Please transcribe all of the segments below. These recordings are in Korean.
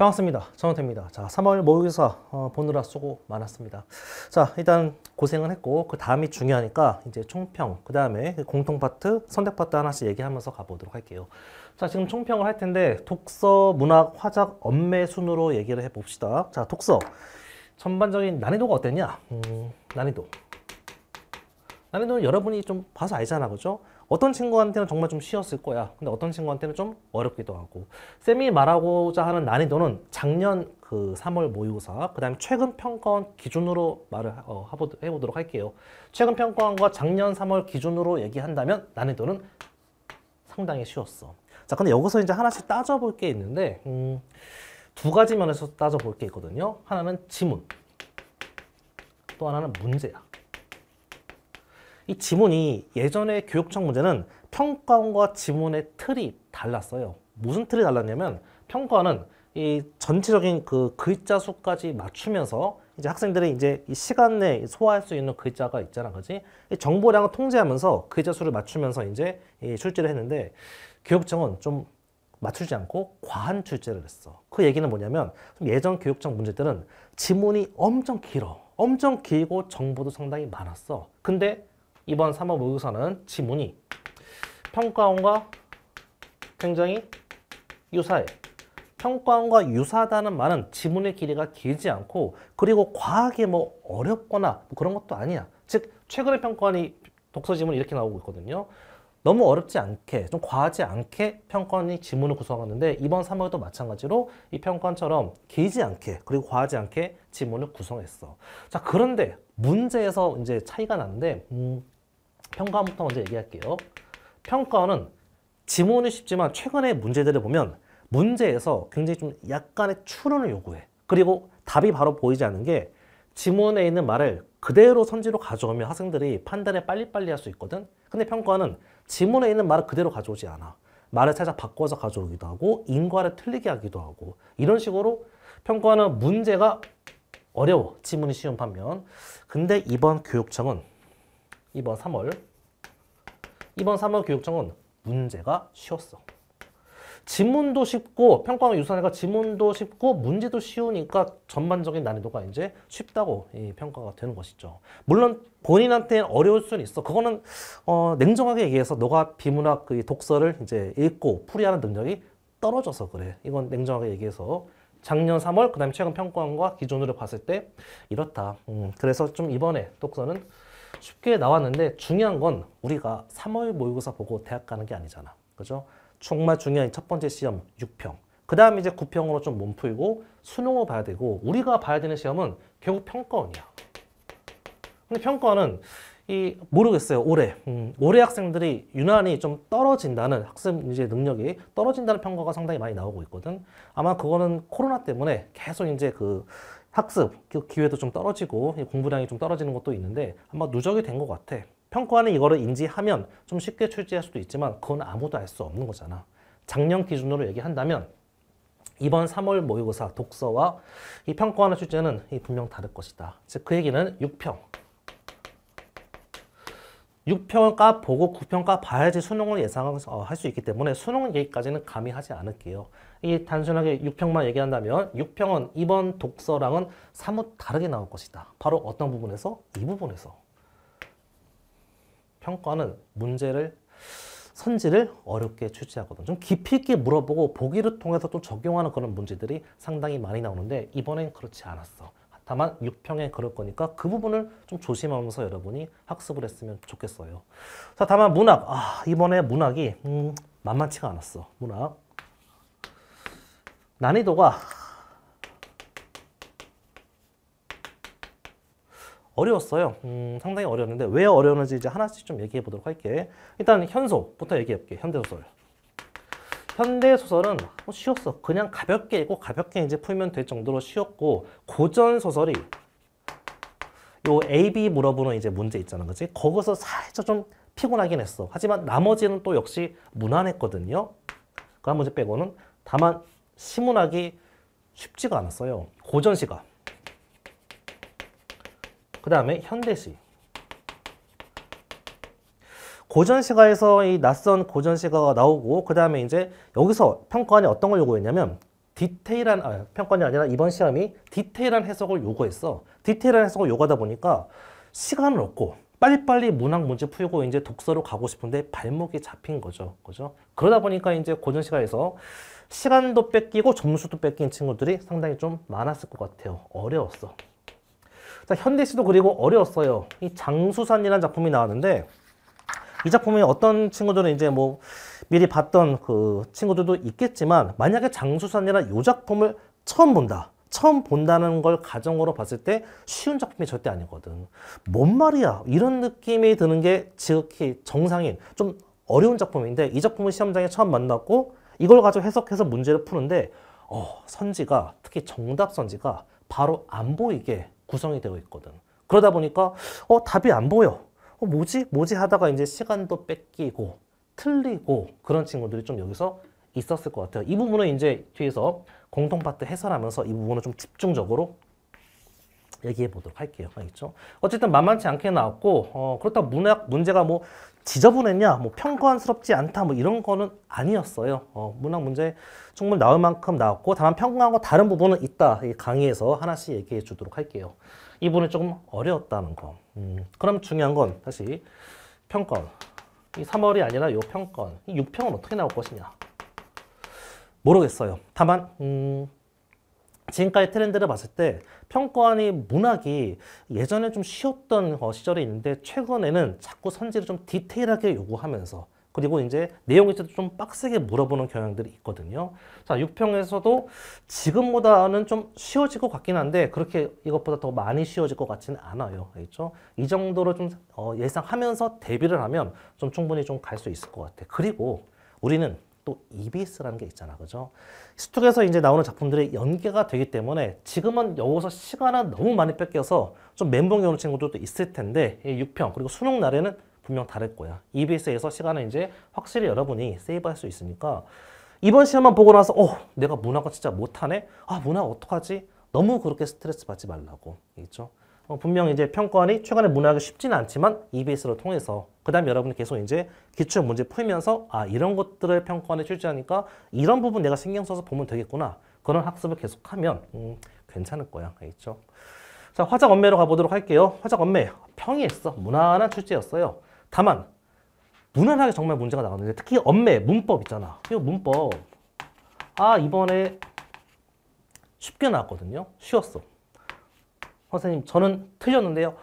반갑습니다. 정원태니다 자, 3월 모의고사 어, 보느라 수고 많았습니다. 자, 일단 고생은 했고 그 다음이 중요하니까 이제 총평, 그 다음에 그 공통 파트, 선택 파트 하나씩 얘기하면서 가보도록 할게요. 자, 지금 총평을 할 텐데 독서, 문학, 화작, 엄매 순으로 얘기를 해봅시다. 자, 독서 전반적인 난이도가 어땠냐? 음, 난이도. 난이도는 여러분이 좀 봐서 알잖아, 그죠? 어떤 친구한테는 정말 좀 쉬웠을 거야. 근데 어떤 친구한테는 좀 어렵기도 하고. 쌤이 말하고자 하는 난이도는 작년 그 3월 모의고사, 그 다음에 최근 평가원 기준으로 말을 어, 해보도록 할게요. 최근 평가원과 작년 3월 기준으로 얘기한다면 난이도는 상당히 쉬웠어. 자, 근데 여기서 이제 하나씩 따져볼 게 있는데, 음, 두 가지 면에서 따져볼 게 있거든요. 하나는 지문, 또 하나는 문제야. 이 지문이 예전에 교육청 문제는 평가원과 지문의 틀이 달랐어요. 무슨 틀이 달랐냐면 평가원은 이 전체적인 그 글자 수까지 맞추면서 이제 학생들이 이제 이 시간 내 소화할 수 있는 글자가 있잖아, 그지? 정보량을 통제하면서 글자 수를 맞추면서 이제 이 출제를 했는데 교육청은 좀 맞추지 않고 과한 출제를 했어. 그 얘기는 뭐냐면 예전 교육청 문제 때는 지문이 엄청 길어. 엄청 길고 정보도 상당히 많았어. 근데 이번 3무모의고사는 지문이 평가원과 굉장히 유사해. 평가원과 유사하다는 말은 지문의 길이가 길지 않고 그리고 과하게 뭐 어렵거나 뭐 그런 것도 아니야. 즉 최근에 평가원이 독서 지문이 이렇게 나오고 있거든요. 너무 어렵지 않게 좀 과하지 않게 평가원이 지문을 구성하는데 이번 3월도 마찬가지로 이 평가원처럼 길지 않게 그리고 과하지 않게 지문을 구성했어. 자 그런데 문제에서 이제 차이가 나는데 음, 평가부터 먼저 얘기할게요. 평가는 지문이 쉽지만 최근의 문제들을 보면 문제에서 굉장히 좀 약간의 추론을 요구해. 그리고 답이 바로 보이지 않는 게 지문에 있는 말을 그대로 선지로 가져오면 학생들이 판단에 빨리빨리 할 수 있거든. 근데 평가는 지문에 있는 말을 그대로 가져오지 않아. 말을 살짝 바꿔서 가져오기도 하고 인과를 틀리게 하기도 하고 이런 식으로 평가는 문제가 어려워. 지문이 쉬운 반면. 근데 이번 교육청은 이번 3월 이번 3월 교육청은 문제가 쉬웠어. 지문도 쉽고 평가와 유사하니 지문도 쉽고 문제도 쉬우니까 전반적인 난이도가 이제 쉽다고 이 평가가 되는 것이죠. 물론 본인한테는 어려울 수는 있어. 그거는 어, 냉정하게 얘기해서 너가 비문학 그 독서를 이제 읽고 풀이하는 능력이 떨어져서 그래. 이건 냉정하게 얘기해서 작년 3월 그다음에 최근 평가원과 기준으로 봤을 때 이렇다. 음, 그래서 좀 이번에 독서는 쉽게 나왔는데 중요한 건 우리가 3월 모의고사 보고 대학 가는 게 아니잖아. 그죠? 정말 중요한 첫 번째 시험 6평. 그 다음에 이제 9평으로 좀 몸풀고 수능을 봐야 되고 우리가 봐야 되는 시험은 결국 평가원이야. 근데 평가원은 이 모르겠어요. 올해 음, 올해 학생들이 유난히 좀 떨어진다는 학습 이제 능력이 떨어진다는 평가가 상당히 많이 나오고 있거든. 아마 그거는 코로나 때문에 계속 이제 그 학습 기회도 좀 떨어지고 공부량이 좀 떨어지는 것도 있는데 아마 누적이 된 것 같아. 평가는 하 이거를 인지하면 좀 쉽게 출제할 수도 있지만 그건 아무도 알 수 없는 거잖아. 작년 기준으로 얘기한다면 이번 3월 모의고사 독서와 이 평가하는 출제는 분명 다를 것이다. 즉 그 얘기는 6평, 6평가 보고 9평가 봐야지 수능을 예상할 어, 수 있기 때문에 수능 은여기까지는 감히 하지 않을게요. 이 단순하게 6평만 얘기한다면 6평은 이번 독서랑은 사뭇 다르게 나올 것이다. 바로 어떤 부분에서? 이 부분에서. 평가는 문제를 선지를 어렵게 출제하거든. 좀 깊이 있게 물어보고 보기를 통해서 좀 적용하는 그런 문제들이 상당히 많이 나오는데 이번엔 그렇지 않았어. 다만 6평에 걸을 거니까 그 부분을 좀 조심하면서 여러분이 학습을 했으면 좋겠어요. 자, 다만 문학. 아, 이번에 문학이 음, 만만치가 않았어. 문학. 난이도가 어려웠어요. 음, 상당히 어려웠는데 왜 어려웠는지 이제 하나씩 좀 얘기해 보도록 할게. 일단 현소부터 얘기해 볼게. 현대소설. 현대 소설은 어, 쉬웠어. 그냥 가볍게 읽고 가볍게 이제 풀면 될 정도로 쉬웠고 고전 소설이 요 A, B 물어보는 이제 문제 있잖아, 그렇지? 거기서 살짝 좀 피곤하긴 했어. 하지만 나머지는 또 역시 무난했거든요. 그 한 문제 빼고는 다만 시문학이 쉽지가 않았어요. 고전시가. 그 다음에 현대시. 고전 시가에서 이 낯선 고전 시가가 나오고 그 다음에 이제 여기서 평가원이 어떤 걸 요구했냐면 디테일한 아, 평가원이 아니라 이번 시험이 디테일한 해석을 요구했어. 디테일한 해석을 요구하다 보니까 시간을 얻고 빨리빨리 문학 문제 풀고 이제 독서로 가고 싶은데 발목이 잡힌 거죠. 그죠? 그러다 보니까 이제 고전 시가에서 시간도 뺏기고 점수도 뺏긴 친구들이 상당히 좀 많았을 것 같아요. 어려웠어. 자, 현대시도 그리고 어려웠어요. 이 장수산이라는 작품이 나왔는데 이 작품이 어떤 친구들은 이제 뭐 미리 봤던 그 친구들도 있겠지만 만약에 장수산이라 이 작품을 처음 본다. 처음 본다는 걸 가정으로 봤을 때 쉬운 작품이 절대 아니거든. 뭔 말이야? 이런 느낌이 드는 게 지극히 정상인 좀 어려운 작품인데 이 작품을 시험장에 처음 만났고 이걸 가지고 해석해서 문제를 푸는데 어, 선지가 특히 정답 선지가 바로 안 보이게 구성이 되어 있거든. 그러다 보니까 어, 답이 안 보여. 어, 뭐지? 뭐지? 하다가 이제 시간도 뺏기고 틀리고 그런 친구들이 좀 여기서 있었을 것 같아요. 이 부분은 이제 뒤에서 공통파트 해설하면서 이 부분을 좀 집중적으로 얘기해 보도록 할게요. 알겠죠? 어쨌든 만만치 않게 나왔고 어, 그렇다 문학 문제가 뭐 지저분했냐, 뭐 평가스럽지 않다 뭐 이런 거는 아니었어요. 어, 문학 문제 정말 나올 만큼 나왔고 다만 평가하고 다른 부분은 있다. 이 강의에서 하나씩 얘기해 주도록 할게요. 이 부분이 조금 어려웠다는 거. 음, 그럼 중요한 건 다시 평건. 이 3월이 아니라 이 평건. 이 6평은 어떻게 나올 것이냐. 모르겠어요. 다만 음, 지금까지 트렌드를 봤을 때평가이 문학이 예전에 좀 쉬웠던 어, 시절이 있는데 최근에는 자꾸 선지를 좀 디테일하게 요구하면서 그리고 이제 내용에 있어도 좀 빡세게 물어보는 경향들이 있거든요. 자, 6평에서도 지금보다는 좀 쉬워질 것 같긴 한데 그렇게 이것보다 더 많이 쉬워질 것 같지는 않아요. 알겠죠? 이 정도로 좀 어, 예상하면서 대비를 하면 좀 충분히 좀 갈 수 있을 것 같아. 그리고 우리는 또 EBS라는 게 있잖아. 그죠? 스톡에서 이제 나오는 작품들의 연계가 되기 때문에 지금은 여기서 시간을 너무 많이 뺏겨서 좀 멘붕이 오는 친구들도 있을 텐데 6평 그리고 수능 날에는 분명 다를 거야. EBS에서 시간을 이제 확실히 여러분이 세이브할 수 있으니까 이번 시험만 보고 나서 어 내가 문화가 진짜 못하네? 아 문화 어떡하지? 너무 그렇게 스트레스 받지 말라고 있죠. 어, 분명 이제 평가원이 최근에 문학이 쉽지는 않지만 EBS를 통해서 그 다음 여러분이 계속 이제 기출 문제 풀면서 아 이런 것들을 평가원에 출제하니까 이런 부분 내가 신경 써서 보면 되겠구나 그런 학습을 계속하면 음, 괜찮을 거야 알죠자 화작 언매로 가보도록 할게요 화작 언매 평이했어 무난한 출제였어요 다만 무난하게 정말 문제가 나왔는데 특히 엄매, 문법 있잖아. 이 문법 아 이번에 쉽게 나왔거든요. 쉬웠어. 선생님 저는 틀렸는데요.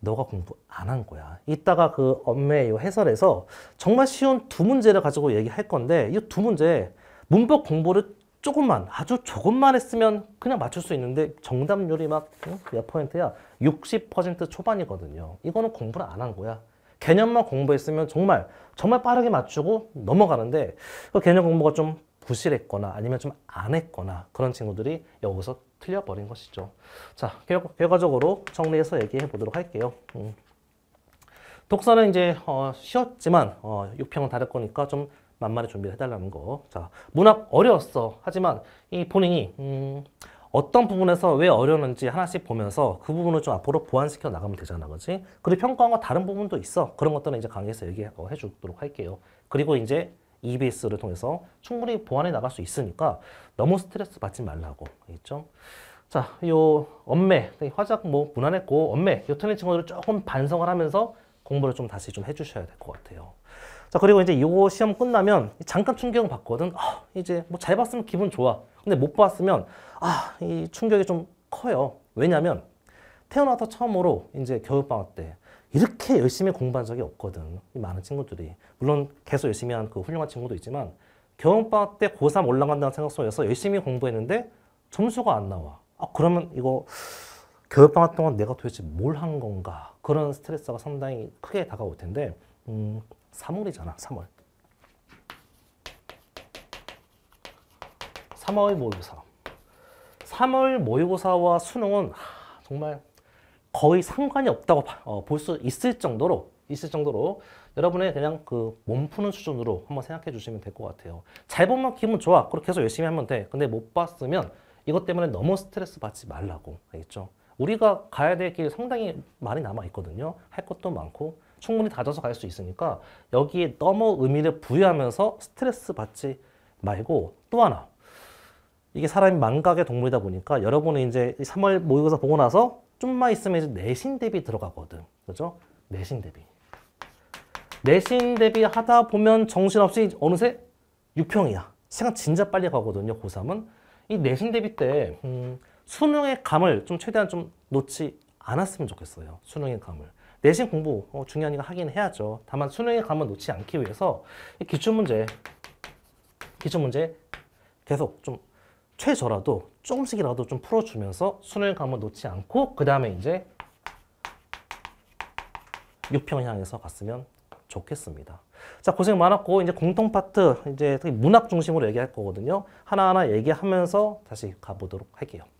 너가 공부 안 한 거야. 이따가 그 엄매 해설에서 정말 쉬운 두 문제를 가지고 얘기할 건데 이 두 문제 문법 공부를 조금만 아주 조금만 했으면 그냥 맞출 수 있는데 정답률이 막 몇 퍼센트야? 60% 초반이거든요. 이거는 공부를 안 한 거야. 개념만 공부했으면 정말 정말 빠르게 맞추고 넘어가는데 그 개념 공부가 좀 부실했거나 아니면 좀 안 했거나 그런 친구들이 여기서 틀려버린 것이죠. 자, 결과적으로 정리해서 얘기해 보도록 할게요. 음. 독서는 이제 어, 쉬웠지만 어, 6평은 다를 거니까 좀 만만히 준비를 해달라는 거. 자, 문학 어려웠어. 하지만 이 본인이 음, 어떤 부분에서 왜 어려웠는지 하나씩 보면서 그 부분을 좀 앞으로 보완시켜 나가면 되잖아, 그지 그리고 평가한 거 다른 부분도 있어. 그런 것들은 이제 강의에서 얘기하고 해주도록 할게요. 그리고 이제 EBS를 통해서 충분히 보완해 나갈 수 있으니까 너무 스트레스 받지 말라고, 있죠? 자, 요 엄매, 네, 화작 뭐 무난했고 엄매, 요 틀린 친구들을 조금 반성을 하면서 공부를 좀 다시 좀 해주셔야 될 것 같아요. 자 그리고 이제 이거 시험 끝나면 잠깐 충격 을 받거든. 아, 이제 뭐잘 봤으면 기분 좋아. 근데 못 봤으면 아이 충격이 좀 커요. 왜냐면 태어나서 처음으로 이제 겨울방학 때 이렇게 열심히 공부한 적이 없거든. 많은 친구들이. 물론 계속 열심히 한 그 훌륭한 친구도 있지만 겨울방학 때 고3 올라간다는 생각 속에서 열심히 공부했는데 점수가 안 나와. 아, 그러면 이거 겨울방학 동안 내가 도대체 뭘 한 건가. 그런 스트레스가 상당히 크게 다가올 텐데 음, 3월이잖아, 3월. 3월 모의고사. 3월 모의고사와 수능은 정말 거의 상관이 없다고 어, 볼수 있을 정도로 있을 정도로 여러분의 그냥 그 몸 푸는 수준으로 한번 생각해 주시면 될 것 같아요. 잘 보면 기분 좋아. 그렇게 계속 열심히 하면 돼. 근데 못 봤으면 이것 때문에 너무 스트레스 받지 말라고. 알겠죠? 우리가 가야 될길 상당히 많이 남아 있거든요. 할 것도 많고 충분히 다져서 갈 수 있으니까 여기에 너무 의미를 부여하면서 스트레스 받지 말고 또 하나 이게 사람이 망각의 동물이다 보니까 여러분은 이제 3월 모의고사 보고 나서 좀만 있으면 이제 내신 대비 들어가거든. 그죠? 내신 대비. 내신 대비 하다 보면 정신없이 어느새 6평이야. 시간 진짜 빨리 가거든요, 고3은. 이 내신 대비 때 음, 수능의 감을 좀 최대한 좀 놓지 않았으면 좋겠어요. 수능의 감을. 내신 공부 어, 중요한 이거 하긴 해야죠. 다만 수능에 감을 놓지 않기 위해서 기출문제, 기출문제 계속 좀 최저라도 조금씩이라도 좀 풀어주면서 수능에 감을 놓지 않고 그 다음에 이제 6평 향해서 갔으면 좋겠습니다. 자 고생 많았고 이제 공통 파트 이제 문학 중심으로 얘기할 거거든요. 하나하나 얘기하면서 다시 가보도록 할게요.